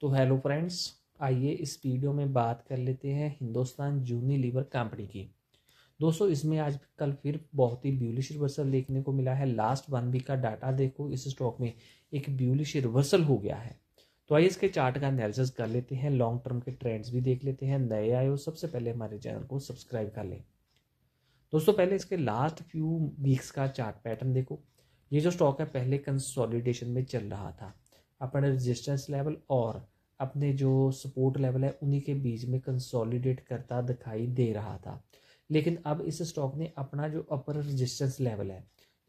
तो hello friends आइए इस वीडियो में बात कर लेते हैं हिंदुस्तान जूनी लीवर कंपनी की दोस्तों इसमें आज कल फिर बहुत ही ब्यूलिश रिवर्सल देखने को मिला है लास्ट वन वीक का डाटा देखो इस स्टॉक में एक ब्यूलिश रिवर्सल हो गया है तो आइए इसके चार्ट का एनालिसिस कर लेते हैं लॉन्ग टर्म के ट्रेंड्स भी देख लेते हैं नए आए हो सबसे पहले हमारे चैनल को सब्सक्राइब कर लें दोस्तों पहले इसके लास्ट फ्यू वीक्स का चार्ट पैटर्न देखो ये जो स्टॉक है पहले कंसोलिडेशन में चल रहा था अपने रेजिस्टेंस लेवल और अपने जो सपोर्ट लेवल है उन्हीं के बीच में कंसोलिडेट करता दिखाई दे रहा था लेकिन अब इस स्टॉक ने अपना जो अपर रेजिस्टेंस लेवल है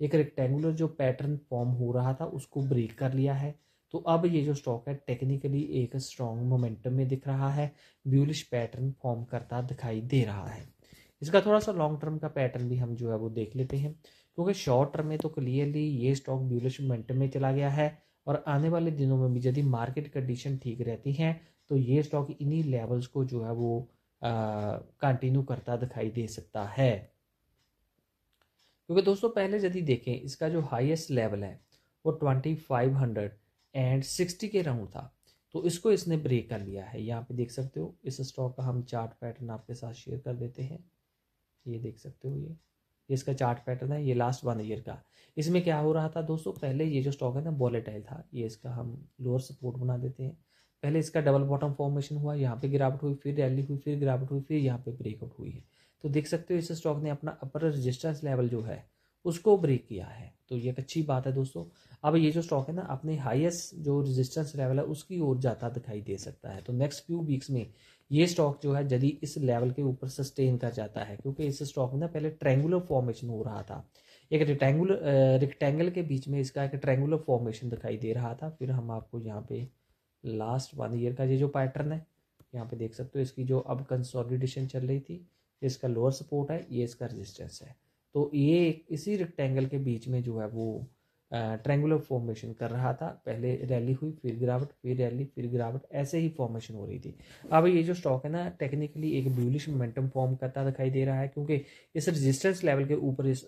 एक रेक्टेंगुलर जो पैटर्न फॉर्म हो रहा था उसको ब्रेक कर लिया है तो अब ये जो स्टॉक है टेक्निकली एक स्ट्रॉन्ग मोमेंटम में दिख रहा है ब्यूलिश पैटर्न फॉर्म करता दिखाई दे रहा है इसका थोड़ा सा लॉन्ग टर्म का पैटर्न भी हम जो है वो देख लेते हैं क्योंकि शॉर्ट टर्म में तो क्लियरली ये स्टॉक ब्यूलिश मोमेंटम में चला गया है और आने वाले दिनों में भी यदि मार्केट कंडीशन ठीक रहती है तो ये स्टॉक इन्हीं लेवल्स को जो है वो कंटिन्यू करता दिखाई दे सकता है क्योंकि दोस्तों पहले यदि देखें इसका जो हाईएस्ट लेवल है वो twenty five hundred and sixty के राउंड था तो इसको इसने ब्रेक कर लिया है यहाँ पे देख सकते हो इस स्टॉक का हम चार्ट पैटर्न आपके साथ शेयर कर देते हैं ये देख सकते हो ये ये इसका चार्ट पैटर्न है ये लास्ट वन ईयर का इसमें क्या हो रहा था दोस्तों पहले ये जो स्टॉक है ना वॉलेटाइल था ये इसका हम लोअर सपोर्ट बना देते हैं पहले इसका डबल बॉटम फॉर्मेशन हुआ यहाँ पे गिरावट हुई फिर रैली हुई फिर गिरावट हुई फिर यहाँ पे ब्रेकआउट हुई है तो देख सकते हो इस स्टॉक ने अपना अपर रजिस्टेंस लेवल जो है उसको ब्रेक किया है तो ये एक अच्छी बात है दोस्तों अब ये जो स्टॉक है ना अपने हाईएस्ट जो रेजिस्टेंस लेवल है उसकी ओर जाता दिखाई दे सकता है तो नेक्स्ट फ्यू वीक्स में ये स्टॉक जो है यदि इस लेवल के ऊपर सस्टेन कर जाता है क्योंकि इस स्टॉक में ना पहले ट्रेंगुलर फॉर्मेशन हो रहा था एक रिक्टेंगुलर रिक्टेंगल के बीच में इसका एक ट्रेंगुलर फॉर्मेशन दिखाई दे रहा था फिर हम आपको यहाँ पे लास्ट वन ईयर का ये जो पैटर्न है यहाँ पे देख सकते हो इसकी जो अब कंसोलिडेशन चल रही थी इसका लोअर सपोर्ट है ये इसका रेजिस्टेंस है तो ये इसी रेक्टेंगल के बीच में जो है वो ट्रेंगुलर फॉर्मेशन कर रहा था पहले रैली हुई फिर गिरावट फिर रैली फिर गिरावट ऐसे ही फॉर्मेशन हो रही थी अब ये जो स्टॉक है ना टेक्निकली एक ब्यूलिश मोमेंटम फॉर्म करता दिखाई दे रहा है क्योंकि इस रेजिस्टेंस लेवल के ऊपर इस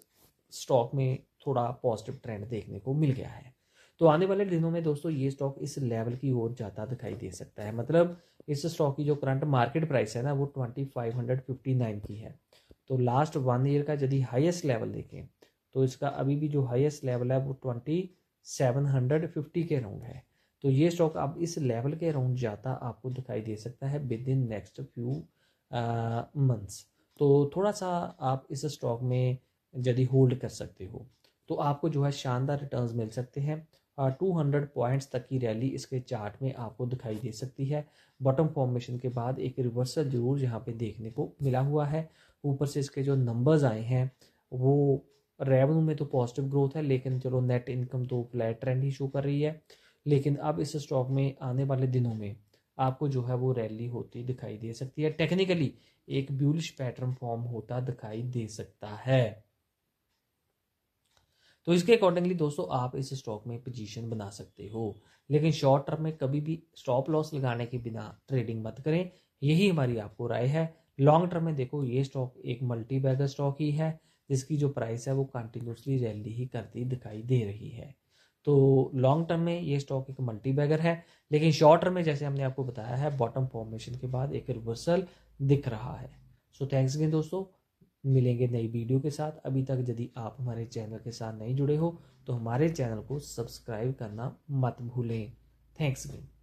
स्टॉक में थोड़ा पॉजिटिव ट्रेंड देखने को मिल गया है तो आने वाले दिनों में दोस्तों ये स्टॉक इस लेवल की ओर जाता दिखाई दे सकता है मतलब इस स्टॉक की जो करंट मार्केट प्राइस है ना वो twenty five hundred fifty nine की है तो लास्ट वन ईयर का यदि हाईएस्ट लेवल देखें तो इसका अभी भी जो हाईएस्ट लेवल है वो ट्वेंटी सेवन हंड्रेड फिफ्टी के अराउंड है तो ये स्टॉक अब इस लेवल के अराउंड जाता आपको दिखाई दे सकता है within next few months तो थोड़ा सा आप इस स्टॉक में यदि होल्ड कर सकते हो तो आपको जो है शानदार रिटर्न्स मिल सकते हैं 200 पॉइंट्स तक की रैली इसके चार्ट में आपको दिखाई दे सकती है बॉटम फॉर्मेशन के बाद एक रिवर्सल जरूर यहाँ पे देखने को मिला हुआ है ऊपर से इसके जो नंबर्स आए हैं वो रेवेन्यू में तो पॉजिटिव ग्रोथ है लेकिन चलो नेट इनकम तो फ्लैट ट्रेंड ही शो कर रही है लेकिन अब इस स्टॉक में आने वाले दिनों में आपको जो है वो रैली होती दिखाई दे सकती है टेक्निकली एक ब्यूलिश पैटर्न फॉर्म होता दिखाई दे सकता है तो इसके अकॉर्डिंगली दोस्तों आप इस स्टॉक में पोजीशन बना सकते हो लेकिन शॉर्ट टर्म में कभी भी स्टॉप लॉस लगाने के बिना ट्रेडिंग मत करें यही हमारी आपको राय है लॉन्ग टर्म में देखो ये स्टॉक एक मल्टी बैगर स्टॉक ही है जिसकी जो प्राइस है वो कंटिन्यूसली रैली ही करती दिखाई दे रही है तो लॉन्ग टर्म में ये स्टॉक एक मल्टी बैगर है लेकिन शॉर्ट टर्म में जैसे हमने आपको बताया है बॉटम फॉर्मेशन के बाद एक रिवर्सल दिख रहा है सो थैंक्स अगेन दोस्तों मिलेंगे नई वीडियो के साथ अभी तक यदि आप हमारे चैनल के साथ नहीं जुड़े हो तो हमारे चैनल को सब्सक्राइब करना मत भूलें थैंक्स अगेन